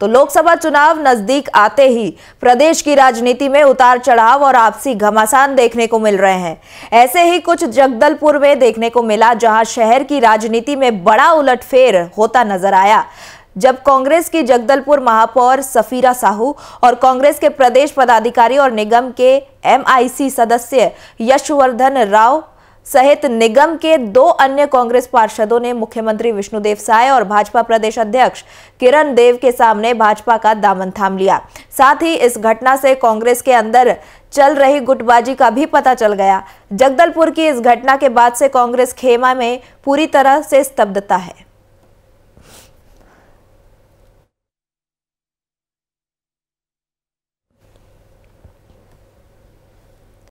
तो लोकसभा चुनाव नजदीक आते ही प्रदेश की राजनीति में उतार चढ़ाव और आपसी घमासान देखने को मिल रहे हैं ऐसे ही कुछ जगदलपुर में देखने को मिला जहां शहर की राजनीति में बड़ा उलटफेर होता नजर आया जब कांग्रेस की जगदलपुर महापौर सफीरा साहू और कांग्रेस के प्रदेश पदाधिकारी और निगम के एमआईसी सदस्य यशवर्धन राव सहित निगम के दो अन्य कांग्रेस पार्षदों ने मुख्यमंत्री विष्णुदेव साय और भाजपा प्रदेश अध्यक्ष किरण देव के सामने भाजपा का दामन थाम लिया साथ ही इस घटना से कांग्रेस के अंदर चल रही गुटबाजी का भी पता चल गया जगदलपुर की इस घटना के बाद से कांग्रेस खेमा में पूरी तरह से स्तब्धता है